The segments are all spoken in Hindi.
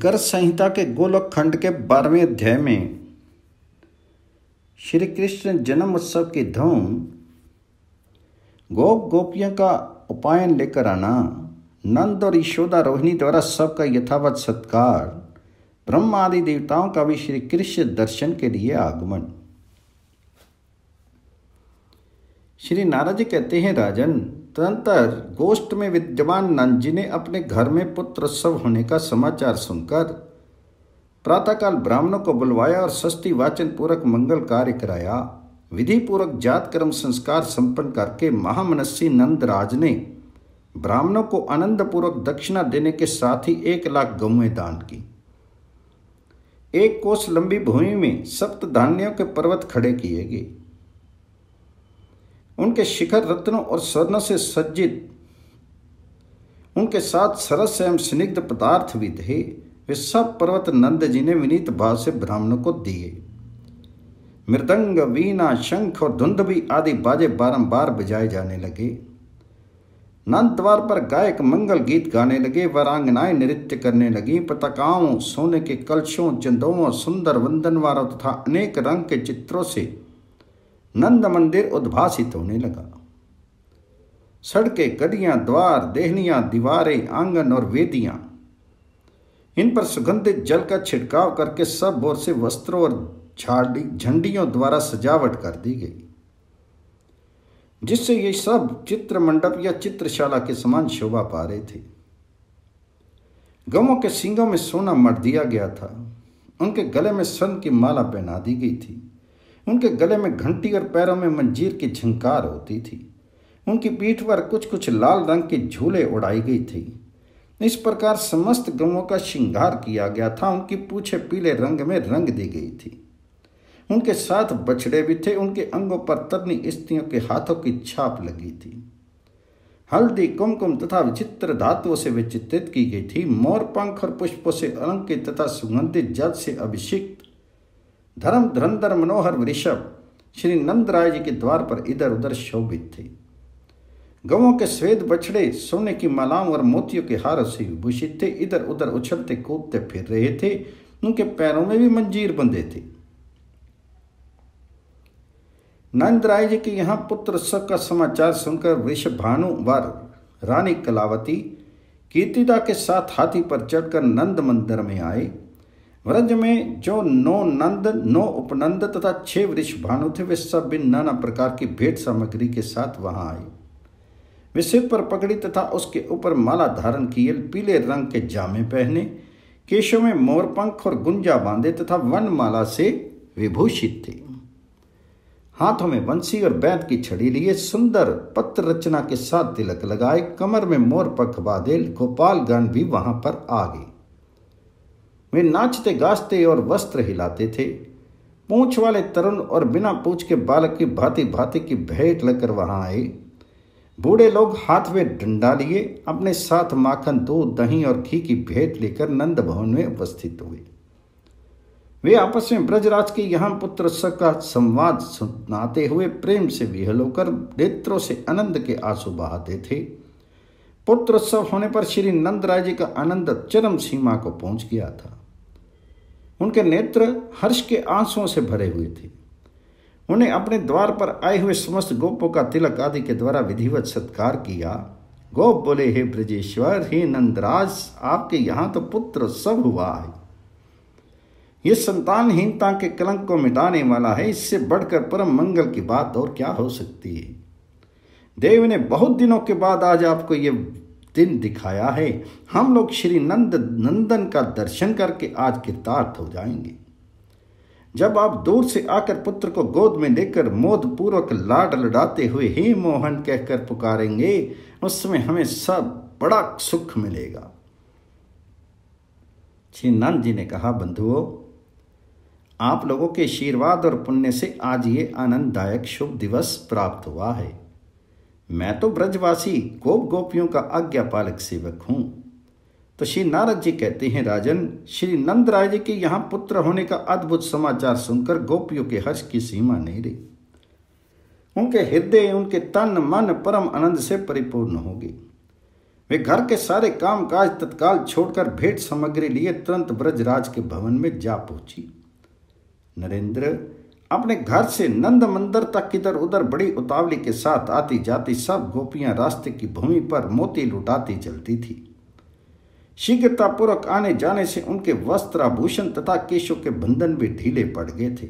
गर संहिता के गोलक खंड के बारहवें अध्याय में श्री कृष्ण जन्म उत्सव की धूम गोप गोपियों का उपायन लेकर आना नंद और यशोदा रोहिणी द्वारा सबका यथावत सत्कार ब्रह्म आदि देवताओं का भी श्री कृष्ण दर्शन के लिए आगमन श्री नारद जी कहते हैं राजन तदंतर गोष्ठ में विद्यमान नंद जी ने अपने घर में पुत्र सब होने का समाचार सुनकर प्रातःकाल ब्राह्मणों को बुलवाया और सस्ती वाचन पूर्वक मंगल कार्य कराया विधि पूर्वक जात कर्म संस्कार संपन्न करके महामनस्सी नंदराज ने ब्राह्मणों को आनंद पूर्वक दक्षिणा देने के साथ ही एक लाख गौएं दान की एक कोस लंबी भूमि में सप्त धान्यों के पर्वत खड़े किए गए उनके शिखर रत्नों और स्वर्ण से सज्जित उनके साथ सरस एवं स्निग्ध पदार्थ भी थे वे सब पर्वत नंद जी ने विनीत भाव से ब्राह्मणों को दिए मृदंग वीणा शंख और भी आदि बाजे बारंबार बजाए जाने लगे नंद द्वार पर गायक मंगल गीत गाने लगे वरांगनाएं नृत्य करने लगी पताकाओं सोने के कलशों चंदों सुंदर वंदनवारों तथा अनेक रंग के चित्रों से नंद मंदिर उद्भासित होने लगा सड़कें गलियां द्वार देहनियां दीवारें आंगन और वेदियां इन पर सुगंधित जल का छिड़काव करके सब ओर से वस्त्रों और झाड़ी झंडियों द्वारा सजावट कर दी गई जिससे ये सब चित्र मंडप या चित्रशाला के समान शोभा पा रहे थे गमों के सींगों में सोना मर दिया गया था उनके गले में सन की माला पहना दी गई थी उनके गले में घंटी और पैरों में मंजीर की झंकार होती थी उनकी पीठ पर कुछ कुछ लाल रंग के झूले उड़ाई गई थी इस प्रकार समस्त गमों का श्रृंगार किया गया था उनकी पूछे पीले रंग में रंग दी गई थी उनके साथ बछड़े भी थे उनके अंगों पर तरनी स्त्रियों के हाथों की छाप लगी थी हल्दी कुमकुम तथा विचित्र धातुओं से विचित्रित की गई थी मोर पंख और पुष्पों से अलंकित तथा सुगंधित जल से अभिषेक धर्म धरंधर मनोहर वृषभ श्री नंद राय जी के द्वार पर इधर उधर शोभित थे गवों के स्वेद बछड़े सोने की मालाओं और मोतियों के हार से विभूषित थे इधर उधर उछलते कूदते फिर रहे थे उनके पैरों में भी मंजीर बंधे थे नंद राय जी के यहाँ पुत्र सब का समाचार सुनकर भानु वर रानी कलावती कीर्तिदा के साथ हाथी पर चढ़कर नंद मंदिर में आए व्रज में जो नौ नंद नौ उपनंद तथा छह वृक्ष भानु थे वे सब भी नाना प्रकार की भेंट सामग्री के साथ वहां आए वे सिर पर पकड़ी तथा उसके ऊपर माला धारण किए पीले रंग के जामे पहने केशों में मोरपंख और गुंजा बांधे तथा वन माला से विभूषित थे हाथों में बंसी और बैंत की छड़ी लिए सुंदर पत्र रचना के साथ तिलक लगाए कमर में मोर बांधे बादे गोपालगण भी वहां पर आ गए वे नाचते गाजते और वस्त्र हिलाते थे पूछ वाले तरुण और बिना पूछ के बालक की भांति भांति की भेंट लेकर वहां आए बूढ़े लोग हाथ में डंडा लिए अपने साथ माखन दूध दही और घी की भेंट लेकर नंद भवन में उपस्थित हुए वे आपस में ब्रजराज के यहां पुत्र का संवाद सुनाते हुए प्रेम से विहल होकर नेत्रों से आनंद के आंसू बहाते थे पुत्र उत्सव होने पर श्री नंद राय जी का आनंद चरम सीमा को पहुंच गया था उनके नेत्र हर्ष के आंसुओं से भरे हुए थे उन्हें अपने द्वार पर आए हुए समस्त गोपों का तिलक आदि के द्वारा विधिवत सत्कार किया गोप बोले हे ब्रजेश्वर हे नंदराज आपके यहाँ तो पुत्र सब हुआ है यह संतानहीनता के कलंक को मिटाने वाला है इससे बढ़कर परम मंगल की बात और क्या हो सकती है देव ने बहुत दिनों के बाद आज आपको ये दिन दिखाया है हम लोग श्री नंद नंदन का दर्शन करके आज कृतार्थ हो जाएंगे जब आप दूर से आकर पुत्र को गोद में लेकर मोद पूर्वक लाड लड़ाते हुए हे मोहन कहकर पुकारेंगे उसमें हमें सब बड़ा सुख मिलेगा श्री नंद जी ने कहा बंधुओं आप लोगों के आशीर्वाद और पुण्य से आज ये आनंददायक शुभ दिवस प्राप्त हुआ है मैं तो ब्रजवासी गोप गोपियों का आज्ञा पालक सेवक हूं तो श्री नारद जी कहते हैं राजन श्री नंदराय जी के यहाँ पुत्र होने का अद्भुत समाचार सुनकर गोपियों के हर्ष की सीमा नहीं रही उनके हृदय उनके तन मन परम आनंद से परिपूर्ण होगी वे घर के सारे काम काज तत्काल छोड़कर भेंट सामग्री लिए तुरंत ब्रजराज के भवन में जा पहुंची नरेंद्र अपने घर से नंद मंदिर तक इधर उधर बड़ी उतावली के साथ आती जाती सब गोपियां रास्ते की भूमि पर मोती लुटाती चलती थी शीघ्रतापूर्वक आने जाने से उनके वस्त्र आभूषण तथा केशों के बंधन भी ढीले पड़ गए थे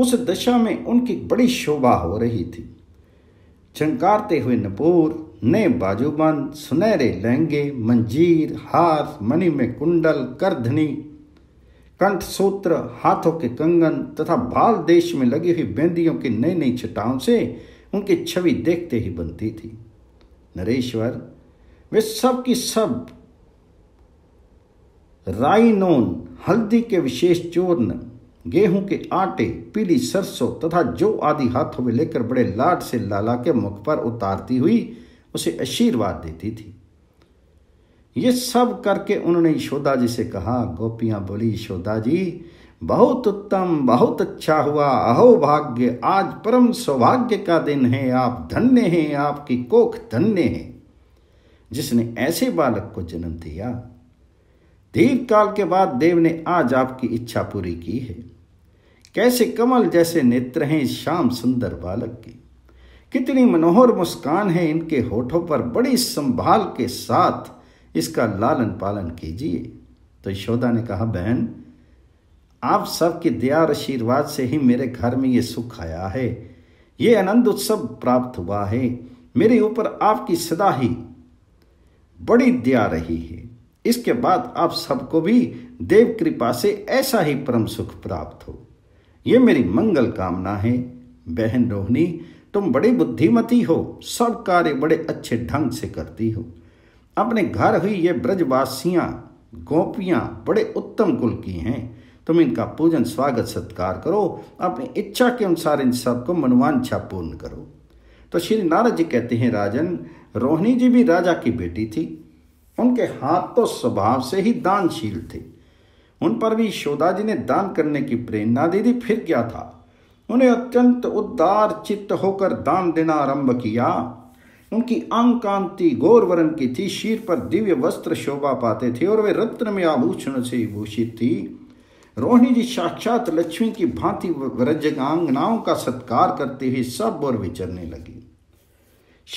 उस दशा में उनकी बड़ी शोभा हो रही थी झंकारते हुए नपूर नए बाजूबंद सुनहरे लहंगे मंजीर हार मणि में कुंडल करधनी कंठ सूत्र हाथों के कंगन तथा बाल देश में लगी हुई बेंदियों की नई नई छटाओं से उनकी छवि देखते ही बनती थी नरेश्वर वे सब की सब राई नोन हल्दी के विशेष चूर्ण गेहूं के आटे पीली सरसों तथा जो आदि हाथों में लेकर बड़े लाड से लाला के मुख पर उतारती हुई उसे आशीर्वाद देती थी ये सब करके उन्होंने यशोदा जी से कहा गोपियाँ बोली यशोदा जी बहुत उत्तम बहुत अच्छा हुआ अहो भाग्य आज परम सौभाग्य का दिन है आप धन्य हैं आपकी कोख धन्य है जिसने ऐसे बालक को जन्म दिया दीर्घ काल के बाद देव ने आज आपकी इच्छा पूरी की है कैसे कमल जैसे नेत्र हैं श्याम सुंदर बालक की कितनी मनोहर मुस्कान है इनके होठों पर बड़ी संभाल के साथ इसका लालन पालन कीजिए तो यशोदा ने कहा बहन आप सबके दया और आशीर्वाद से ही मेरे घर में ये सुख आया है ये आनंद उत्सव प्राप्त हुआ है मेरे ऊपर आपकी सदा ही बड़ी दया रही है इसके बाद आप सबको भी देव कृपा से ऐसा ही परम सुख प्राप्त हो ये मेरी मंगल कामना है बहन रोहिणी तुम बड़ी बुद्धिमती हो सब कार्य बड़े अच्छे ढंग से करती हो अपने घर हुई ये ब्रजवासियाँ गोपियाँ बड़े उत्तम कुल की हैं तुम इनका पूजन स्वागत सत्कार करो अपनी इच्छा के अनुसार इन सबको मनवांछा पूर्ण करो तो श्री नारद जी कहते हैं राजन रोहिणी जी भी राजा की बेटी थी उनके हाथ तो स्वभाव से ही दानशील थे उन पर भी शोदा जी ने दान करने की प्रेरणा दे दी फिर क्या था उन्हें अत्यंत उदार चित्त होकर दान देना आरंभ किया उनकी अंग कांति गौर की थी शीर पर दिव्य वस्त्र शोभा पाते थे और वे रत्न में आभूषण से भूषित थी रोहिणी जी साक्षात लक्ष्मी की भांति व्रजगांगनाओं का सत्कार करते हुए सब और विचरने लगी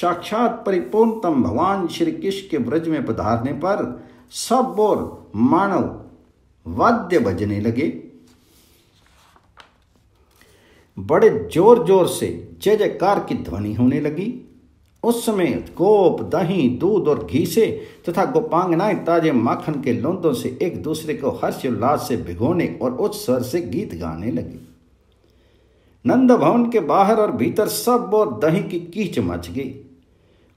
साक्षात परिपूर्णतम भगवान श्री कृष्ण के ब्रज में पधारने पर सब और मानव वाद्य बजने लगे बड़े जोर जोर से जय जयकार की ध्वनि होने लगी उस समय कोप दही दूध और घी से तथा गोपांगनाएं ताजे माखन के लोंदों से एक दूसरे को हर्षोल्लास से भिगोने और उच्च स्वर से गीत गाने लगी नंद भवन के बाहर और भीतर सब और दही की कीच मच गई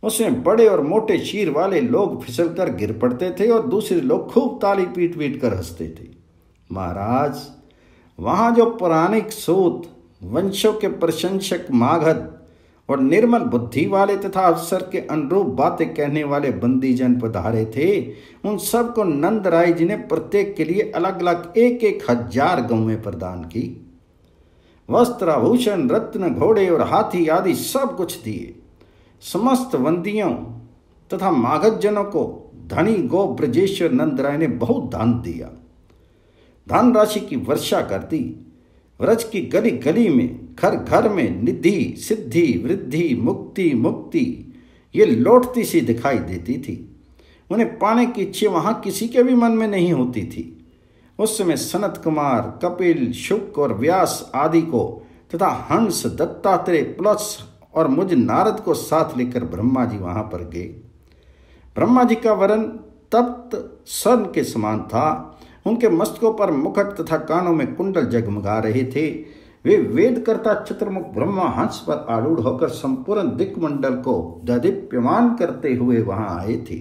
उसमें बड़े और मोटे शीर वाले लोग फिसलकर गिर पड़ते थे और दूसरे लोग खूब ताली पीट पीट कर हंसते थे महाराज वहां जो पौराणिक सूत वंशों के प्रशंसक माघद और निर्मल बुद्धि वाले तथा अवसर के अनुरूप बातें कहने वाले बंदी जन पधारे थे उन सबको नंद राय जी ने प्रत्येक के लिए अलग अलग एक एक हजार गौवें प्रदान की वस्त्र आभूषण रत्न घोड़े और हाथी आदि सब कुछ दिए समस्त वंदियों तथा जनों को धनी गो ब्रजेश्वर नंद राय ने बहुत दान दिया धन राशि की वर्षा कर दी व्रज की गली गली में घर घर में निधि सिद्धि वृद्धि मुक्ति मुक्ति ये लौटती सी दिखाई देती थी उन्हें पाने की इच्छा वहाँ किसी के भी मन में नहीं होती थी उस समय सनत कुमार कपिल शुक और व्यास आदि को तथा हंस दत्तात्रेय प्लस और मुझ नारद को साथ लेकर ब्रह्मा जी वहाँ पर गए ब्रह्मा जी का वरण तप्त सन के समान था उनके मस्तकों पर मुखट तथा कानों में कुंडल जगमगा रहे थे वे वेदकर्ता चतुर्मुख ब्रह्मा हंस पर आरूढ़ होकर संपूर्ण दिक्मंडल को ददीप्यमान करते हुए वहां आए थे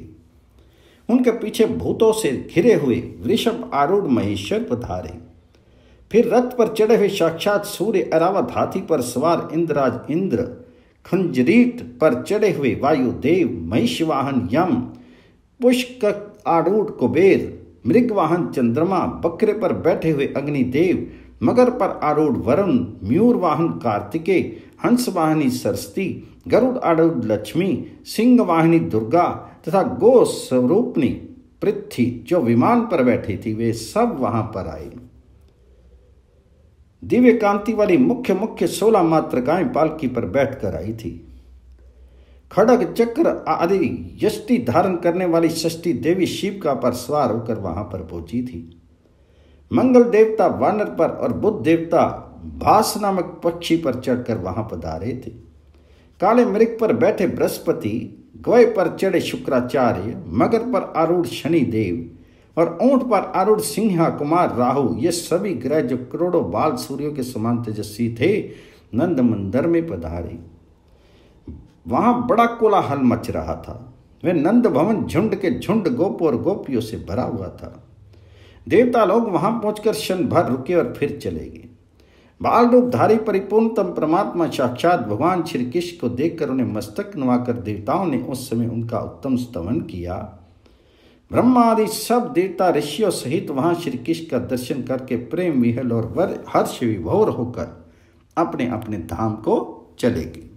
उनके पीछे भूतों से घिरे हुए वृषभ आरूढ़ महेश्वर पधारे फिर रथ पर चढ़े हुए साक्षात सूर्य अरावत हाथी पर सवार इंद्रराज इंद्र खंजरीट पर चढ़े हुए वायुदेव महिषवाहन यम पुष्क आरूढ़ कुबेर मृग वाहन चंद्रमा बकरे पर बैठे हुए अग्निदेव मगर पर आरूढ़ वरुण म्यूर वाहन कार्तिके हंस वाहिनी सरस्वती गरुड़ आरूढ़ लक्ष्मी सिंह वाहिनी दुर्गा तथा गो स्वरूपनी पृथ्वी जो विमान पर बैठी थी वे सब वहां पर आई दिव्य कांति वाली मुख्य मुख्य सोलह मात्रकाएं पालकी पर बैठकर आई थी खड़ग चक्र आदि यष्टि धारण करने वाली षष्टी देवी शिव का पर सवार होकर वहां पर पहुंची थी मंगल देवता वानर पर और बुद्ध देवता भास नामक पक्षी पर चढ़कर वहां पधारे थे काले मृग पर बैठे बृहस्पति गवय पर चढ़े शुक्राचार्य मगर पर आरूढ़ शनि देव और ऊंट पर आरूढ़ सिंहा कुमार राहु ये सभी ग्रह जो करोड़ों बाल सूर्यों के समान तेजस्वी थे नंद मंदिर में पधारे वहां बड़ा कोलाहल मच रहा था वह नंद भवन झुंड के झुंड गोप और गोपियों से भरा हुआ था देवता लोग वहां पहुंचकर क्षण भर रुके और फिर चले गए बाल रूपधारी परिपूर्णतम परमात्मा साक्षात भगवान श्री कृष्ण को देखकर उन्हें मस्तक नवाकर देवताओं ने उस समय उनका उत्तम स्तवन किया ब्रह्मा आदि सब देवता ऋषियों सहित वहां श्री कृष्ण का दर्शन करके प्रेम विहल और वर हर्ष विभोर होकर अपने अपने धाम को चले गए